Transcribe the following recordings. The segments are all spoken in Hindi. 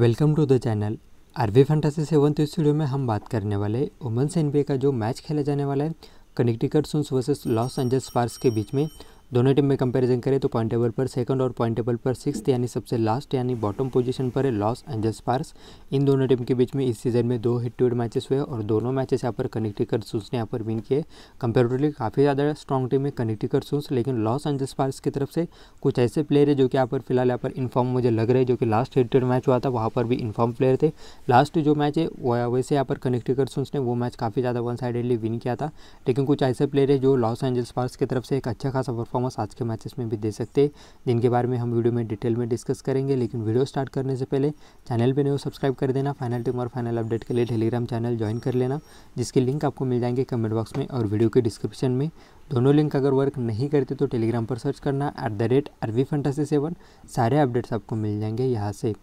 welcome to the channel RV fantasy seven तो स्टूडियो में हम बात करने वाले वुमेंस एनबीए का जो मैच खेला जाने वाला है Connecticut Suns versus Los Angeles Sparks के बीच में दोनों टीम में कंपैरिजन करें तो पॉइंट टेबल पर सेकंड और पॉइंट टेबल पर सिक्स यानी सबसे लास्ट यानी बॉटम पोजीशन पर है लॉस एंजल्स पार्स इन दोनों टीम के बीच में इस सीजन में दो हिट टू हिट मैचेस हुए और दोनों मैचेस यहाँ पर कनेक्टिकर सूस ने यहाँ पर विन किए कंपेरेटिवली काफ़ी ज़्यादा स्ट्रॉन्ग टीम है कनेक्टिकर सूस लेकिन लॉस एंजल्स पार्स की तरफ से कुछ ऐसे प्लेयर है जो कि यहाँ पर फिलहाल यहाँ पर इन्फॉर्म मुझे लग रहे हैं जो कि लास्ट हिट टू मैच हुआ था वहाँ पर भी इन्फॉर्म प्लेयर थे लास्ट जो मैच है वैसे यहाँ पर कनेक्टिकर सूस ने वो मैच काफ़ी ज़्यादा वन साइडेडली विन किया था लेकिन कुछ ऐसे प्लेयर है जो लॉस एंजल्स पार्स की तरफ से एक अच्छा खासा परफॉर्मेंस आज के मैचेस में भी दे सकते जिनके बारे में हम वीडियो में डिटेल में डिस्कस करेंगे लेकिन वीडियो स्टार्ट करने से पहले चैनल पर नहीं सब्सक्राइब कर देना फाइनल टीम और फाइनल अपडेट के लिए टेलीग्राम चैनल ज्वाइन कर लेना जिसके लिंक आपको मिल जाएंगे कमेंट बॉक्स में और वीडियो के डिस्क्रिप्शन में दोनों लिंक अगर वर्क नहीं करते तो टेलीग्राम पर सर्च करना एट द रेट सेवन सारे अपडेट्स आपको मिल जाएंगे यहाँ से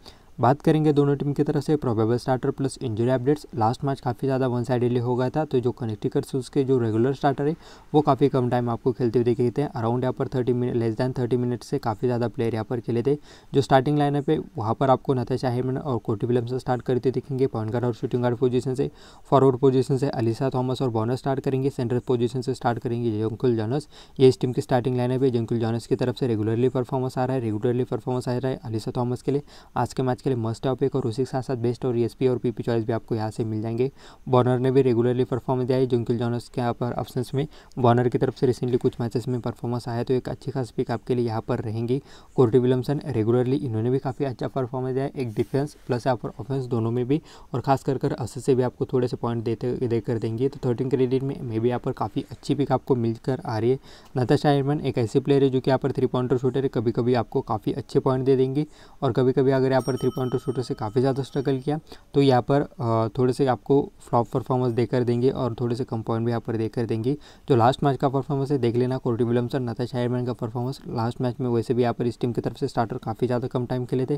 बात करेंगे दोनों टीम की तरफ से probable starter plus injury updates last match काफ़ी ज़्यादा वन साइडली हो गया था तो जो कनेक्टिकर्स उसके जो रेगुलर स्टार्टर है वो काफ़ी कम टाइम आपको खेलते हुए देखे थे अराउंड यहाँ पर thirty minute less than thirty minute से काफ़ी ज़्यादा प्लेयर यहाँ पर खेले थे जो स्टार्टिंग लाइनअप है वहाँ पर आपको नता शाहिमन और कोटी विलम से स्टार्ट करते दिखेंगे पॉइंट गार्ड और शूटिंग गार्ड पोजीशन से फॉरवर्ड पोजीशन से अलीसा थॉमस और बॉनर स्टार्ट करेंगे सेंटर पोजीशन से स्टार्ट करेंगे जंकुल जॉनस ये इस टीम की स्टार्टिंग लाइनअप है जंकुल जॉनस की तरफ से रेगुलरली परफॉर्मेंस आ रहा है रेगुलरली परफॉर्मेंस आ रहा है अलीसा थॉमस के लिए आज के मैच के लिए मस्ट आप और उसी के साथ साथ बेस्ट और एस और पी चॉइस भी आपको यहाँ से मिल जाएंगे बॉनर ने भी रेगुलरली परफॉर्मेंस दिया है जंकिल जॉनस के यहाँ पर ऑप्शन में बॉनर की तरफ से रिसेंटली कुछ मैचेस में परफॉर्मेंस आया तो एक अच्छी खास पिक आपके लिए यहाँ पर रहेंगी कोर्टी विलियमसन रेगुलरली इन्होंने भी काफ़ी अच्छा परफॉर्मेंस दिया है एक डिफेंस प्लस यहाँ पर ऑफेंस दोनों में भी और खास कर कर से भी आपको थोड़े से पॉइंट देते देकर देंगे तो थर्टीन क्रेडिट में मे भी यहाँ पर काफ़ी अच्छी पिक आपको मिलकर आ रही है नताशा एयरमैन एक ऐसी प्लेयर है जो कि यहाँ पर थ्री पॉइंटर शूटर है कभी कभी आपको काफ़ी अच्छे पॉइंट दे देंगी और कभी कभी अगर यहाँ पर थ्री कॉन्ट्रो शूटर से काफ़ी ज़्यादा स्ट्रगल किया तो यहाँ पर थोड़े से आपको फ्लॉप परफॉर्मेंस देकर देंगे और थोड़े से कम पॉइंट भी यहाँ पर देकर देंगे जो लास्ट मैच का परफॉर्मेंस है देख लेना कोर्टी विलियम्स और नताश हायरमैन का परफॉर्मेंस लास्ट मैच में वैसे भी यहाँ पर इस टीम की तरफ से स्टार्टर काफ़ी ज़्यादा कम टाइम खेले थे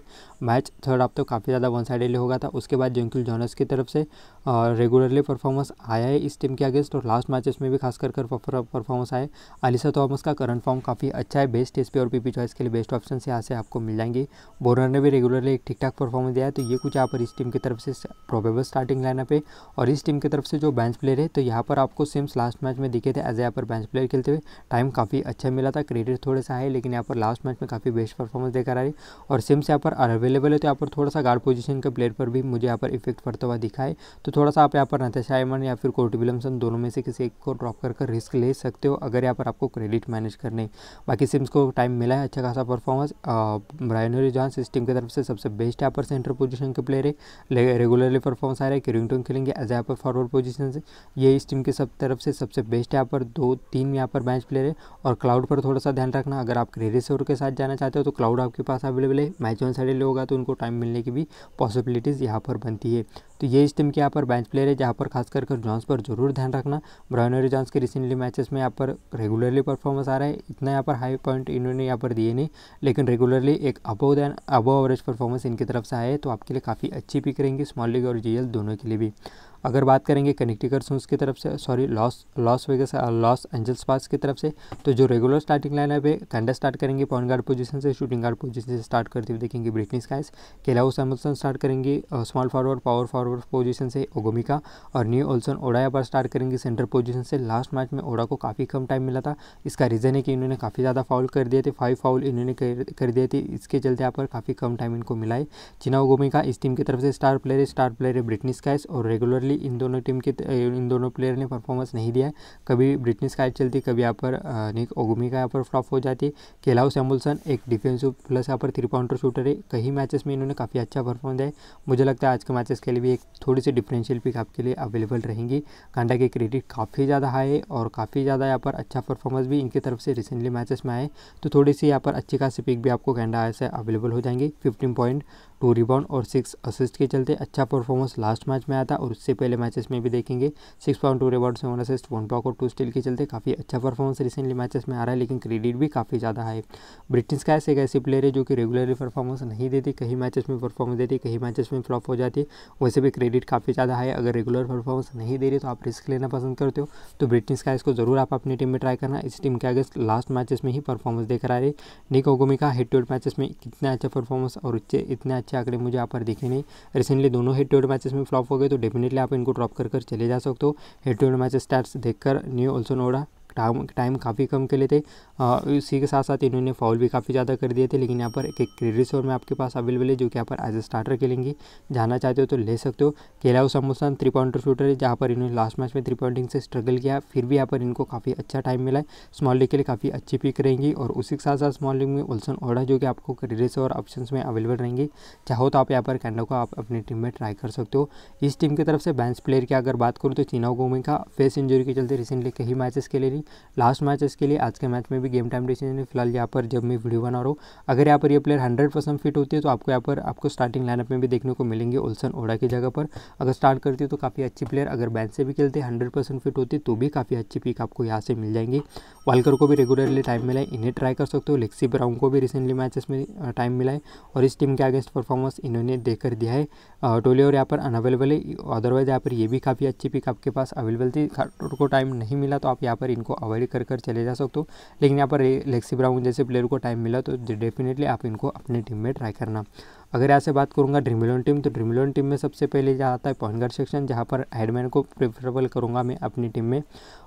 मैच थर्ड आप तो काफ़ी ज़्यादा वन साइडेडली होगा था उसके बाद जेंकुल जॉनस की तरफ से रेगुलरली परफॉर्मेंस आया है इस टीम के अगेंस्ट और लास्ट मैचेस में भी खास कर परफॉर्मेंस आए अलिसा थॉमस का करंट फॉर्म काफ़ी अच्छा है बेस्ट टेस्ट पे और पीपी चॉइस के लिए बेस्ट ऑप्शन यहाँ से आपको मिल जाएंगे बोलर ने भी रेगुलरली एक ठीक ठाक परफॉर्मेंस दिया है तो ये कुछ यहाँ पर इस टीम की तरफ से प्रोबेबल स्टार्टिंग लाइनअप है और इस टीम की तरफ से जो बेंच प्लेयर है तो यहाँ पर आपको सिम्स लास्ट मैच में दिखे थे एज यहाँ पर बेंच प्लेयर खेलते हुए टाइम काफ़ी अच्छा मिला था क्रेडिट थोड़ा सा है लेकिन यहाँ पर लास्ट मैच में काफ़ी बेस्ट परफॉर्मेंस देकर आ रही और सिम्स यहाँ पर अवेलेबल है तो यहाँ पर थोड़ा सा गार्ड पोजिशन के प्लेयर पर भी मुझे यहाँ पर इफेक्ट पड़ता हुआ दिखा है तो थोड़ा सा आप यहाँ पर नताशा एमन या फिर कोर्ट विलमसन दोनों में से किसी एक को ड्रॉप कर रिस्क ले सकते हो अगर यहाँ पर आपको क्रेडिट मैनेज करने बाकी सिम्स को टाइम मिला है अच्छा खासा परफॉर्मेंस ब्रायनरी जहाँ इस टीम की तरफ से सबसे बेस्ट स्टापर सेंटर पोजीशन के प्लेयर है रेगुलरली परफॉर्मेंस आ रहा है किरिंगटन खेलेंगे एज यहाँ पर फॉरवर्ड पोजीशन से ये इस टीम के सब तरफ से सबसे बेस्ट यहाँ पर दो तीन यहाँ पर मैच प्लेयर है और क्लाउड पर थोड़ा सा ध्यान रखना अगर आप क्रेडिसोर के साथ जाना चाहते हो तो क्लाउड आपके पास अवेलेबल है मैच ऑन साइड होगा तो उनको टाइम मिलने की भी पॉसिबिलिटीज़ यहाँ पर बनती है तो ये इस टीम के यहाँ पर बेंच प्लेयर है जहाँ पर खास कर जॉन्स पर जरूर ध्यान रखना ब्रायनरी जॉन्स के रिसेंटली मैचेस में यहाँ पर रेगुलरली परफॉर्मेंस आ रहा है इतना यहाँ पर हाई पॉइंट इन्होंने यहाँ पर दिए नहीं लेकिन रेगुलरली एक above than above average performance इनकी तरफ से आए तो आपके लिए काफ़ी अच्छी पिक रहेंगी स्मॉल लीग और जी दोनों के लिए भी अगर बात करेंगे कनेक्टिकर सोन्स की तरफ से sorry Los Los Vegas Los Angeles पास की तरफ से तो जो रेगुलर स्टार्टिंग लाइन है कंडा स्टार्ट करेंगे पॉइंट गार्ड पोजीशन से शूटिंग गार्ड पोजीशन से स्टार्ट करते हुए देखेंगे ब्रिटनी स्काइस केलाउ सैमसन स्टार्ट करेंगे small forward power forward position से ओगोमिका और न्यू ओल्सन ओडाया पर स्टार्ट करेंगे सेंटर पोजिशन से लास्ट मैच में ओडा को काफ़ी कम टाइम मिला था इसका रीज़न है कि इन्होंने काफ़ी ज़्यादा फाउल कर दिए थे फाइव फाउल इन्होंने कर दिए थे इसके चलते यहाँ पर काफ़ी कम टाइम इनको मिला है चिना ओगोमिका इस टीम की तरफ से स्टार प्लेयर है स्टार प्लेयर है ब्रिटनी स्काइस और रेगुलरली फाइनली इन दोनों टीम के इन दोनों प्लेयर ने परफॉर्मेंस नहीं दिया है कभी ब्रिटनी स्काइट चलती कभी यहाँ पर निक ओगुमी का यहाँ पर फ्लॉप हो जाती है केलाउ सैमुलसन एक डिफेंसिव प्लस यहाँ पर थ्री पाउंडर शूटर है कई मैचेस में इन्होंने काफ़ी अच्छा परफॉर्म दिया है मुझे लगता है आज के मैचेस के लिए भी एक थोड़ी सी डिफरेंशियल पिक आपके लिए अवेलेबल रहेंगी कांडा के क्रेडिट काफ़ी ज़्यादा हाई है और काफ़ी ज़्यादा यहाँ पर अच्छा परफॉर्मेंस भी इनकी तरफ से रिसेंटली मैचेस में आए तो थोड़ी सी यहाँ पर अच्छी खासी पिक भी आपको कैंडा से अवेलेबल हो जाएंगे फिफ्टीन पॉइंट टू रिबाउंड और सिक्स असिस्ट के चलते अच्छा परफॉर्मेंस लास्ट मैच में आया था और उससे पहले पहले मैचेस में भी देखेंगे सिक्स पॉइंट टू रिवॉर्ड से वन असिस्ट वन पॉक और टू स्टील के चलते काफ़ी अच्छा परफॉर्मेंस रिसेंटली मैचेस में आ रहा है लेकिन क्रेडिट भी काफ़ी ज़्यादा है ब्रिटिश का एक ऐसी प्लेयर है जो कि रेगुलरली परफॉर्मेंस नहीं देती कहीं मैचेस में परफॉर्मेंस देती कहीं मैचेस में फ्लॉप हो जाती है वैसे भी क्रेडिट काफ़ी ज़्यादा है अगर रेगुलर परफॉर्मेंस नहीं दे रही तो आप रिस्क लेना पसंद करते हो तो ब्रिटिश का को ज़रूर आप अपनी टीम में ट्राई करना इस टीम के अगेंस्ट लास्ट मैचेस में ही परफॉर्मेंस देख रहा है निक ओगोमी का हेड टू हेड मैचेस में कितना अच्छा परफॉर्मेंस और इतने अच्छे आंकड़े मुझे यहाँ पर दिखे नहीं रिसेंटली दोनों हेड टू हेड मैचेस में फ्लॉप हो गए तो डेफिनेटली आप इनको ड्रॉप कर कर चले जा सकते हो head to head match stars देखकर Nelson Ododa time time काफ़ी कम के लिए थे आ, इसी के साथ साथ इन्होंने फाउल भी काफ़ी ज़्यादा कर दिए थे लेकिन यहाँ पर एक एक क्रेडिट स्टोर में आपके पास अवेलेबल है जो कि यहाँ पर एज ए स्टार्टर खेलेंगे जाना चाहते हो तो ले सकते हो केलाउ समोसान थ्री पॉइंटर शूटर है जहाँ पर इन्होंने लास्ट मैच में थ्री पॉइंटिंग से स्ट्रगल किया फिर भी यहाँ पर इनको काफ़ी अच्छा टाइम मिला है स्मॉल लीग के लिए काफ़ी अच्छी पिक रहेंगी और उसी के साथ साथ स्मॉल लीग में ओल्सन ओडा जो कि आपको क्रेडिट और ऑप्शन में अवेलेबल रहेंगे चाहो तो आप यहाँ पर कैंडो को आप अपनी टीम में ट्राई कर सकते हो इस टीम की तरफ से बैंस प्लेयर की अगर बात करूँ तो चीना गोमे का फेस इंजरी के चलते रिसेंटली कई मैचेस खेले नहीं लास्ट मैच इसके लिए आज के मैच में भी गेम टाइम डिसीजन है फिलहाल यहाँ पर जब मैं वीडियो बना रहा हूँ अगर यहाँ पर ये प्लेयर हंड्रेड परसेंट फिट होती है तो आपको यहाँ पर आपको स्टार्टिंग लाइनअप में भी देखने को मिलेंगे ओल्सन ओडा की जगह पर अगर स्टार्ट करती है तो काफ़ी अच्छी प्लेयर अगर बैंक से भी खेलते हंड्रेड परसेंट फिट होती तो भी काफ़ी अच्छी पिक आपको यहाँ से मिल जाएंगी वालकर को भी रेगुलरली टाइम मिला है इन्हें ट्राई कर सकते हो लेक्सी ब्राउन को भी रिसेंटली मैचेस में टाइम मिला है और इस टीम के अगेंस्ट परफॉर्मेंस इन्होंने देकर दिया है और यहाँ पर अनअवेलेबल है अदरवाइज यहाँ पर ये भी काफ़ी अच्छी पिक आपके पास अवेलेबल थी को टाइम नहीं मिला तो आप यहाँ पर इनको अवॉइड कर कर चले जा सकते हो लेकिन यहाँ पर लेक्सी ब्राउन जैसे प्लेयर को टाइम मिला तो डेफिनेटली आप इनको अपनी टीम में ट्राई करना अगर यहाँ से बात करूँगा ड्रीम इलेवन टीम तो ड्रीम इलेवन टीम में सबसे पहले जहाँ आता है पॉइंट गार्ड सेक्शन जहाँ पर हेडमैन को प्रेफरेबल करूँगा मैं अपनी टीम में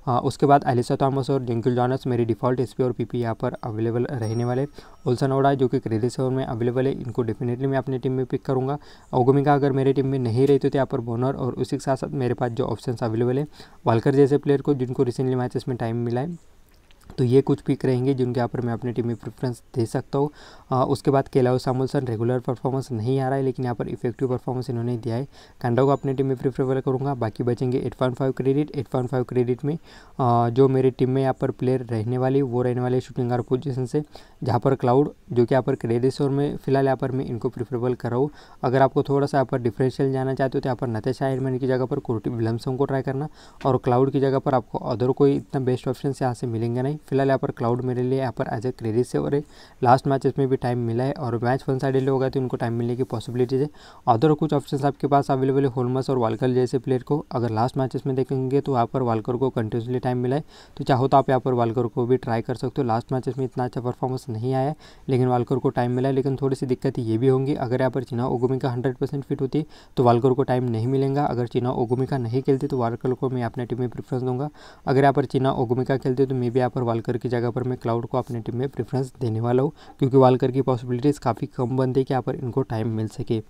आ, उसके बाद एलिसा थॉमस और जिंकुल जॉनस मेरी डिफॉल्ट एस और पीपी यहाँ पर अवेलेबल रहने वाले ओल्सन ओडा जो कि क्रेडिस सेवन में अवेलेबल है इनको डेफिनेटली मैं अपनी टीम में पिक करूँगा ओगोमिका अगर मेरी टीम में नहीं रही तो यहाँ पर बोनर और उसी के साथ साथ मेरे पास जो ऑप्शन अवेलेबल है वालकर जैसे प्लेयर को जिनको रिसेंटली मैचेस में टाइम मिला है तो ये कुछ पिक रहेंगे जिनके यहाँ पर मैं अपनी टीम में प्रेफरेंस दे सकता हूँ उसके बाद केलाओ सामुलसन रेगुलर परफॉर्मेंस नहीं आ रहा है लेकिन यहाँ पर इफेक्टिव परफॉर्मेंस इन्होंने दिया है कांडा को अपनी टीम में प्रेफरेबल करूँगा बाकी बचेंगे eight point five credit eight point five credit में जो मेरी टीम में यहाँ पर प्लेयर रहने वाली वो रहने वाले शूटिंग गार्ड पोजिशन से जहाँ पर क्लाउड जो कि यहाँ पर क्रेडिट स्टोर में फिलहाल यहाँ पर मैं इनको प्रिफरेबल कर रहा हूँ अगर आपको थोड़ा सा यहाँ पर डिफ्रेंशियल जाना चाहते हो तो यहाँ पर नतेश आयरमैन की जगह पर कोर्टी विलमसन को ट्राई करना और क्लाउड की जगह पर आपको अदर कोई इतना बेस्ट ऑप्शन यहाँ से मिलेंगे नहीं फिलहाल यहाँ पर क्लाउड मेरे लिए यहाँ पर एज ए क्रेडिट सेवर है लास्ट मैचेस में भी टाइम मिला है और मैच वन हो होगा तो उनको टाइम मिलने की पॉसिबिलिटीज है अदर कुछ ऑप्शन आपके पास अवेलेबल है होलमस और वालकर जैसे प्लेयर को अगर लास्ट मैचेस में देखेंगे तो यहाँ पर वालकर को कंटिन्यूसली टाइम मिला है तो चाहो तो आप यहाँ पर वालकर को भी ट्राई कर सकते हो लास्ट मैचेस में इतना अच्छा परफॉर्मेंस नहीं आया लेकिन वालकर को टाइम मिला है लेकिन थोड़ी सी दिक्कत ये भी होंगी अगर यहाँ पर चीना ओगुमी का हंड्रेड परसेंट फिट होती तो वालकर को टाइम नहीं मिलेगा अगर चीना ओगुमी का नहीं खेलती तो वालकर को मैं अपने टीम में प्रेफरेंस दूंगा अगर यहाँ पर चीना ओगुमी का खेलती तो मे भी यहाँ पर वालकर की जगह पर मैं क्लाउड को अपने टीम में प्रेफरेंस देने वाला हूँ क्योंकि वालकर की पॉसिबिलिटीज़ काफ़ी कम बनती है कि यहाँ पर इनको टाइम मिल सके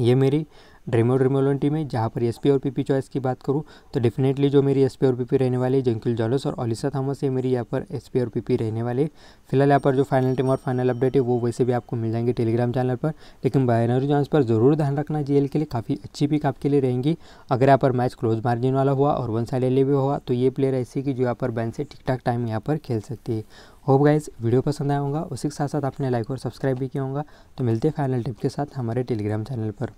ये मेरी ड्रीमो ड्रीमोलन टीम है जहाँ पर एस और पीपी चॉइस की बात करूँ तो डेफिनेटली जो मेरी एस और पीपी रहने वाली है जंकिल जॉलस और ओलिसा थॉमस है मेरी यहाँ पर एस और पीपी रहने वाले फिलहाल यहाँ पर जो फाइनल टीम और फाइनल अपडेट है वो वैसे भी आपको मिल जाएंगे टेलीग्राम चैनल पर लेकिन बाइनरी चांस पर ज़रूर ध्यान रखना जी के लिए काफ़ी अच्छी पिक आपके लिए रहेंगी अगर यहाँ पर मैच क्लोज मार्जिन वाला हुआ और वन साइड एल हुआ तो ये प्लेयर ऐसी कि जो यहाँ पर बैन से ठीक ठाक टाइम यहाँ पर खेल सकती है होप गाइज वीडियो पसंद आया होगा उसी के साथ साथ आपने लाइक और सब्सक्राइब भी किया होगा तो मिलते हैं फाइनल टिप के साथ हमारे टेलीग्राम चैनल पर